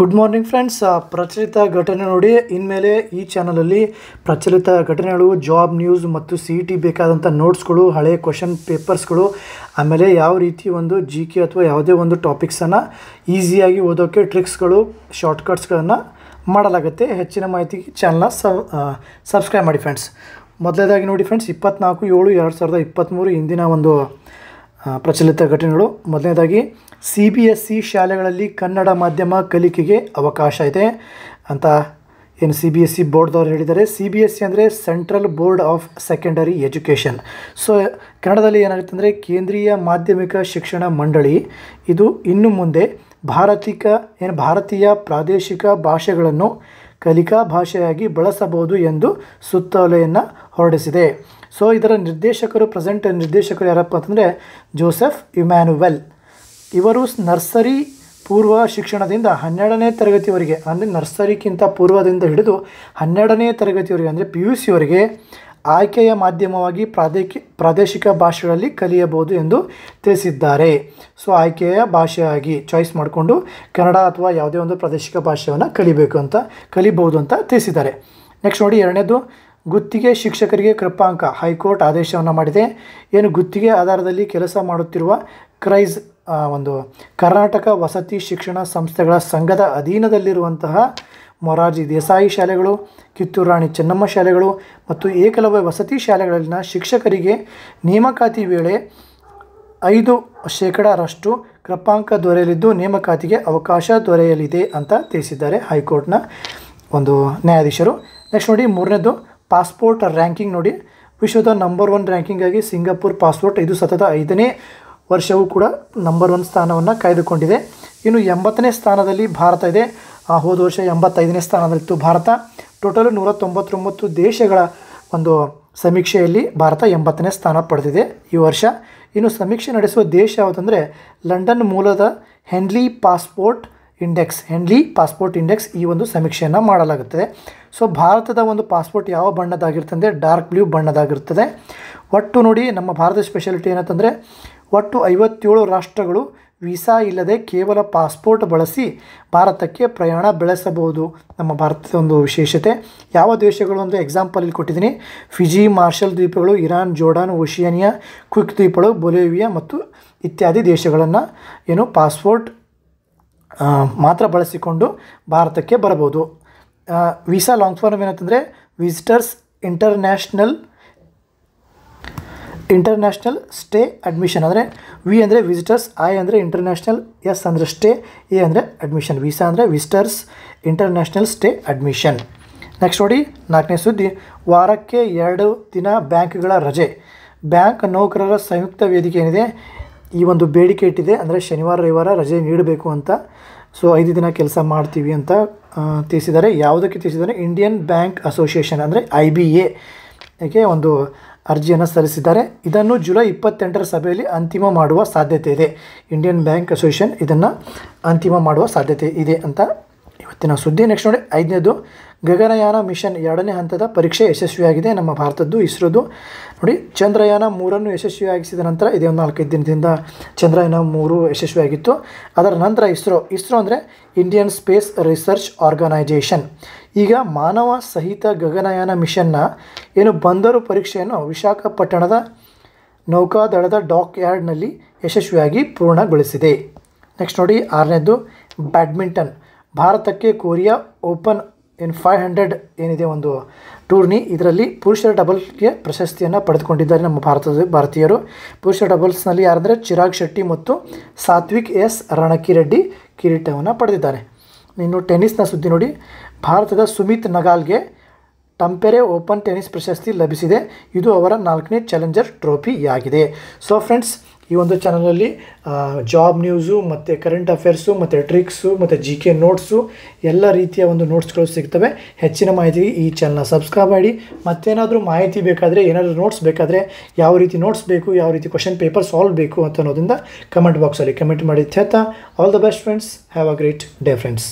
good morning friends ಪ್ರಚಲಿತ ಘಟನೆ ನೋಡಿ ಇನ್ಮೇಲೆ ಈ ಚಾನಲಲ್ಲಿ ಪ್ರಚಲಿತ ಘಟನೆಗಳು ಜಾಬ್ ನ್ಯೂಸ್ ಮತ್ತು ಸಿ ಇ ಟಿ ಬೇಕಾದಂಥ ನೋಟ್ಸ್ಗಳು ಹಳೆಯ ಕ್ವಶನ್ ಪೇಪರ್ಸ್ಗಳು ಆಮೇಲೆ ಯಾವ ರೀತಿ ಒಂದು ಜಿ ಕೆ ಅಥವಾ ಯಾವುದೇ ಒಂದು ಟಾಪಿಕ್ಸನ್ನು ಈಸಿಯಾಗಿ ಓದೋಕ್ಕೆ ಟ್ರಿಕ್ಸ್ಗಳು ಶಾರ್ಟ್ಕಟ್ಸ್ಗಳನ್ನು ಮಾಡಲಾಗುತ್ತೆ ಹೆಚ್ಚಿನ ಮಾಹಿತಿಗೆ ಚಾನಲ್ನ ಸಬ್ಸ್ಕ್ರೈಬ್ ಮಾಡಿ ಫ್ರೆಂಡ್ಸ್ ಮೊದಲೇದಾಗಿ ನೋಡಿ ಫ್ರೆಂಡ್ಸ್ ಇಪ್ಪತ್ನಾಲ್ಕು ಏಳು ಎರಡು ಸಾವಿರದ ಇಪ್ಪತ್ತ್ಮೂರು ಇಂದಿನ ಒಂದು ಪ್ರಚಲಿತ ಘಟನೆಗಳು ಮೊದಲನೇದಾಗಿ ಸಿ ಬಿ ಎಸ್ ಸಿ ಶಾಲೆಗಳಲ್ಲಿ ಕನ್ನಡ ಮಾಧ್ಯಮ ಕಲಿಕೆಗೆ ಅವಕಾಶ ಇದೆ ಅಂತ ಏನು C B S C e ಬೋರ್ಡ್ದವರು ಹೇಳಿದ್ದಾರೆ C B S C e ಅಂದರೆ central board of secondary education so ಕನ್ನಡದಲ್ಲಿ ಏನಾಗುತ್ತೆ ಅಂದರೆ ಕೇಂದ್ರೀಯ ಮಾಧ್ಯಮಿಕ ಶಿಕ್ಷಣ ಮಂಡಳಿ ಇದು ಇನ್ನು ಮುಂದೆ ಭಾರತೀಕ ಏನು ಭಾರತೀಯ ಪ್ರಾದೇಶಿಕ ಭಾಷೆಗಳನ್ನು ಕಲಿಕಾ ಭಾಷೆಯಾಗಿ ಬಳಸಬಹುದು ಎಂದು ಸುತ್ತೋಲೆಯನ್ನು ಹೊರಡಿಸಿದೆ ಸೊ ಇದರ ನಿರ್ದೇಶಕರು ಪ್ರೆಸೆಂಟ್ ನಿರ್ದೇಶಕರು ಯಾರಪ್ಪ ಅಂತಂದರೆ ಜೋಸೆಫ್ ಇಮ್ಯಾನುವೆಲ್ ಇವರು ನರ್ಸರಿ ಪೂರ್ವ ಶಿಕ್ಷಣದಿಂದ ಹನ್ನೆರಡನೇ ತರಗತಿವರೆಗೆ ಅಂದರೆ ನರ್ಸರಿಗಿಂತ ಪೂರ್ವದಿಂದ ಹಿಡಿದು ಹನ್ನೆರಡನೇ ತರಗತಿವರೆಗೆ ಅಂದರೆ ಪಿ ಯು ಸಿವರೆಗೆ ಆಯ್ಕೆಯ ಮಾಧ್ಯಮವಾಗಿ ಪ್ರಾದೇಶಿಕ ಪ್ರಾದೇಶಿಕ ಭಾಷೆಗಳಲ್ಲಿ ಕಲಿಯಬಹುದು ಎಂದು ತಿಳಿಸಿದ್ದಾರೆ ಸೊ ಆಯ್ಕೆಯ ಭಾಷೆಯಾಗಿ ಚಾಯ್ಸ್ ಮಾಡಿಕೊಂಡು ಕನ್ನಡ ಅಥವಾ ಯಾವುದೇ ಒಂದು ಪ್ರಾದೇಶಿಕ ಭಾಷೆಯನ್ನು ಕಲಿಬೇಕು ಅಂತ ಕಲಿಬಹುದು ಅಂತ ತಿಳಿಸಿದ್ದಾರೆ ನೆಕ್ಸ್ಟ್ ನೋಡಿ ಎರಡನೇದು ಗುತ್ತಿಗೆ ಶಿಕ್ಷಕರಿಗೆ ಕೃಪಾಂಕ ಹೈಕೋರ್ಟ್ ಆದೇಶವನ್ನು ಮಾಡಿದೆ ಏನು ಗುತ್ತಿಗೆ ಆಧಾರದಲ್ಲಿ ಕೆಲಸ ಮಾಡುತ್ತಿರುವ ಕ್ರೈಸ್ ಒಂದು ಕರ್ನಾಟಕ ವಸತಿ ಶಿಕ್ಷಣ ಸಂಸ್ಥೆಗಳ ಸಂಘದ ಅಧೀನದಲ್ಲಿರುವಂತಹ ಮೊರಾರ್ಜಿ ದೇಸಾಯಿ ಶಾಲೆಗಳು ಕಿತ್ತೂರು ರಾಣಿ ಚೆನ್ನಮ್ಮ ಶಾಲೆಗಳು ಮತ್ತು ಏಕಲವ್ಯ ವಸತಿ ಶಾಲೆಗಳಲ್ಲಿನ ಶಿಕ್ಷಕರಿಗೆ ನೇಮಕಾತಿ ವೇಳೆ ಐದು ಶೇಕಡರಷ್ಟು ಕೃಪಾಂಕ ದೊರೆಯಲಿದ್ದು ನೇಮಕಾತಿಗೆ ಅವಕಾಶ ದೊರೆಯಲಿದೆ ಅಂತ ತಿಳಿಸಿದ್ದಾರೆ ಹೈಕೋರ್ಟ್ನ ಒಂದು ನ್ಯಾಯಾಧೀಶರು ನೆಕ್ಸ್ಟ್ ನೋಡಿ ಮೂರನೇದು ಪಾಸ್ಪೋರ್ಟ್ ರ್ಯಾಂಕಿಂಗ್ ನೋಡಿ ವಿಶ್ವದ ನಂಬರ್ ಒನ್ ರ್ಯಾಂಕಿಂಗಾಗಿ ಸಿಂಗಾಪುರ್ ಪಾಸ್ಪೋರ್ಟ್ ಇದು ಸತತ ಐದನೇ ವರ್ಷವೂ ಕೂಡ ನಂಬರ್ ಒನ್ ಸ್ಥಾನವನ್ನು ಕಾಯ್ದುಕೊಂಡಿದೆ ಇನ್ನು ಎಂಬತ್ತನೇ ಸ್ಥಾನದಲ್ಲಿ ಭಾರತ ಇದೆ ಆ ಹೋದ ವರ್ಷ ಎಂಬತ್ತೈದನೇ ಸ್ಥಾನದಲ್ಲಿತ್ತು ಭಾರತ ಟೋಟಲ್ ನೂರ ತೊಂಬತ್ತೊಂಬತ್ತು ದೇಶಗಳ ಒಂದು ಸಮೀಕ್ಷೆಯಲ್ಲಿ ಭಾರತ ಎಂಬತ್ತನೇ ಸ್ಥಾನ ಪಡೆದಿದೆ ಈ ವರ್ಷ ಇನ್ನು ಸಮೀಕ್ಷೆ ನಡೆಸುವ ದೇಶ ಯಾವುದಂದರೆ ಲಂಡನ್ ಮೂಲದ Henley passport index Henley passport index ಈ ಒಂದು ಸಮೀಕ್ಷೆಯನ್ನು ಮಾಡಲಾಗುತ್ತದೆ ಸೊ ಭಾರತದ ಒಂದು ಪಾಸ್ಪೋರ್ಟ್ ಯಾವ ಬಣ್ಣದಾಗಿರ್ತದೆ ಡಾರ್ಕ್ ಬ್ಲೂ ಬಣ್ಣದಾಗಿರ್ತದೆ ಒಟ್ಟು ನೋಡಿ ನಮ್ಮ ಭಾರತದ ಸ್ಪೆಷಾಲಿಟಿ ಏನಂತಂದರೆ ಒಟ್ಟು ಐವತ್ತೇಳು ರಾಷ್ಟ್ರಗಳು ವೀಸಾ ಇಲ್ಲದೆ ಕೇವಲ ಪಾಸ್ಪೋರ್ಟ್ ಬಳಸಿ ಭಾರತಕ್ಕೆ ಪ್ರಯಾಣ ಬೆಳೆಸಬಹುದು ನಮ್ಮ ಭಾರತದ ಒಂದು ವಿಶೇಷತೆ ಯಾವ ದೇಶಗಳು ಒಂದು ಎಕ್ಸಾಂಪಲ್ ಇಲ್ಲಿ ಕೊಟ್ಟಿದ್ದೀನಿ ಫಿಜಿ ಮಾರ್ಷಲ್ ದ್ವೀಪಗಳು ಇರಾನ್ ಜೋರ್ಡಾನ್ ಓಷಿಯಾನಿಯಾ ಕ್ವಿಕ್ ದ್ವೀಪಗಳು ಬೊಲೇವಿಯಾ ಮತ್ತು ಇತ್ಯಾದಿ ದೇಶಗಳನ್ನು ಏನು ಪಾಸ್ಪೋರ್ಟ್ ಮಾತ್ರ ಬಳಸಿಕೊಂಡು ಭಾರತಕ್ಕೆ ಬರಬಹುದು ವೀಸಾ ಲಾಂಗ್ ಫಾರ್ಮ್ ಏನಂತಂದರೆ visitors international international stay admission ಅಂದರೆ ವಿ ಅಂದರೆ ವಿಸಿಟರ್ಸ್ ಐ ಅಂದರೆ ಇಂಟರ್ನ್ಯಾಷನಲ್ ಎಸ್ ಅಂದರೆ ಸ್ಟೇ ಎ ಅಂದರೆ ಅಡ್ಮಿಷನ್ ವೀಸಾ ಅಂದರೆ visitors international stay admission next ನೋಡಿ ನಾಲ್ಕನೇ ಸುದ್ದಿ ವಾರಕ್ಕೆ ಎರಡು ದಿನ ಬ್ಯಾಂಕ್ಗಳ ರಜೆ ಬ್ಯಾಂಕ್ ನೌಕರರ ಸಂಯುಕ್ತ ವೇದಿಕೆ ಏನಿದೆ ಈ ಒಂದು ಬೇಡಿಕೆ ಇಟ್ಟಿದೆ ಅಂದರೆ ಶನಿವಾರ ರವಿವಾರ ರಜೆ ನೀಡಬೇಕು ಅಂತ ಸೊ ಐದು ದಿನ ಕೆಲಸ ಮಾಡ್ತೀವಿ ಅಂತ ತಿಳಿಸಿದ್ದಾರೆ ಯಾವುದಕ್ಕೆ ತಿಳಿಸಿದ್ದಾರೆ ಇಂಡಿಯನ್ ಬ್ಯಾಂಕ್ ಅಸೋಸಿಯೇಷನ್ ಅಂದರೆ ಐ ಬಿ ಎಗೆ ಒಂದು ಅರ್ಜಿಯನ್ನು ಸಲ್ಲಿಸಿದ್ದಾರೆ ಇದನ್ನು ಜುಲೈ ಇಪ್ಪತ್ತೆಂಟರ ಸಭೆಯಲ್ಲಿ ಅಂತಿಮ ಮಾಡುವ ಸಾಧ್ಯತೆ ಇದೆ ಇಂಡಿಯನ್ ಬ್ಯಾಂಕ್ ಅಸೋಸಿಯೇಷನ್ ಇದನ್ನು ಅಂತಿಮ ಮಾಡುವ ಸಾಧ್ಯತೆ ಇದೆ ಅಂತ ಇವತ್ತಿನ ಸುದ್ದಿ ನೆಕ್ಸ್ಟ್ ನೋಡಿ ಐದನೇದು ಗಗನಯಾನ ಮಿಷನ್ ಎರಡನೇ ಹಂತದ ಪರೀಕ್ಷೆ ಯಶಸ್ವಿಯಾಗಿದೆ ನಮ್ಮ ಭಾರತದ್ದು ಇಸ್ರೋದು ನೋಡಿ ಚಂದ್ರಯಾನ ಮೂರನ್ನು ಯಶಸ್ವಿಯಾಗಿಸಿದ ನಂತರ ಇದೇ ಒಂದು ನಾಲ್ಕೈದು ದಿನದಿಂದ ಚಂದ್ರಯಾನ ಮೂರು ಯಶಸ್ವಿಯಾಗಿತ್ತು ಅದರ ನಂತರ ಇಸ್ರೋ ಇಸ್ರೋ ಅಂದರೆ ಇಂಡಿಯನ್ ಸ್ಪೇಸ್ ರಿಸರ್ಚ್ ಆರ್ಗನೈಜೇಷನ್ ಈಗ ಮಾನವ ಸಹಿತ ಗಗನಯಾನ ಮಿಷನ್ನ ಏನು ಬಂದರು ಪರೀಕ್ಷೆಯನ್ನು ವಿಶಾಖಪಟ್ಟಣದ ನೌಕಾದಳದ ಡಾಕ್ ಯಾರ್ಡ್ನಲ್ಲಿ ಯಶಸ್ವಿಯಾಗಿ ಪೂರ್ಣಗೊಳಿಸಿದೆ ನೆಕ್ಸ್ಟ್ ನೋಡಿ ಆರನೇದು ಬ್ಯಾಡ್ಮಿಂಟನ್ ಭಾರತಕ್ಕೆ ಕೊರಿಯಾ ಓಪನ್ ಏನು ಫೈವ್ ಹಂಡ್ರೆಡ್ ಏನಿದೆ ಒಂದು ಟೂರ್ನಿ ಇದರಲ್ಲಿ ಪುರುಷರ ಡಬಲ್ಸ್ಗೆ ಪ್ರಶಸ್ತಿಯನ್ನು ಪಡೆದುಕೊಂಡಿದ್ದಾರೆ ನಮ್ಮ ಭಾರತದ ಭಾರತೀಯರು ಪುರುಷರ ಡಬಲ್ಸ್ನಲ್ಲಿ ಯಾರಂದರೆ ಚಿರಾಗ್ ಶೆಟ್ಟಿ ಮತ್ತು ಸಾತ್ವಿಕ್ ಎಸ್ ರಣಕಿರೆಡ್ಡಿ ಕಿರೀಟವನ್ನು ಪಡೆದಿದ್ದಾರೆ ಇನ್ನು ಟೆನ್ನಿಸ್ನ ಸುದ್ದಿ ನೋಡಿ ಭಾರತದ ಸುಮಿತ್ ನಗಾಲ್ಗೆ ತಂಪೆರೆ ಓಪನ್ ಟೆನಿಸ್ ಪ್ರಶಸ್ತಿ ಲಭಿಸಿದೆ ಇದು ಅವರ ನಾಲ್ಕನೇ ಚಾಲೆಂಜರ್ ಟ್ರೋಫಿಯಾಗಿದೆ ಸೊ ಫ್ರೆಂಡ್ಸ್ ಈ ಒಂದು ಚಾನಲಲ್ಲಿ ಜಾಬ್ ನ್ಯೂಸು ಮತ್ತು ಕರೆಂಟ್ ಅಫೇರ್ಸು ಮತ್ತು ಟ್ರಿಕ್ಸು ಮತ್ತು ಜಿ ಕೆ ನೋಟ್ಸು ಎಲ್ಲ ರೀತಿಯ ಒಂದು ನೋಟ್ಸ್ಗಳು ಸಿಗ್ತವೆ ಹೆಚ್ಚಿನ ಮಾಹಿತಿಗೆ ಈ ಚಾನಲ್ನ ಸಬ್ಸ್ಕ್ರೈಬ್ ಮಾಡಿ ಮತ್ತೇನಾದರೂ ಮಾಹಿತಿ ಬೇಕಾದರೆ ಏನಾದರೂ ನೋಟ್ಸ್ ಬೇಕಾದರೆ ಯಾವ ರೀತಿ ನೋಟ್ಸ್ ಬೇಕು ಯಾವ ರೀತಿ ಕ್ವಶನ್ ಪೇಪರ್ ಸಾಲ್ವ್ ಬೇಕು ಅಂತ ಅನ್ನೋದ್ರಿಂದ ಕಮೆಂಟ್ ಬಾಕ್ಸಲ್ಲಿ ಕಮೆಂಟ್ ಮಾಡಿ ಥೇತ all the best friends have a great day friends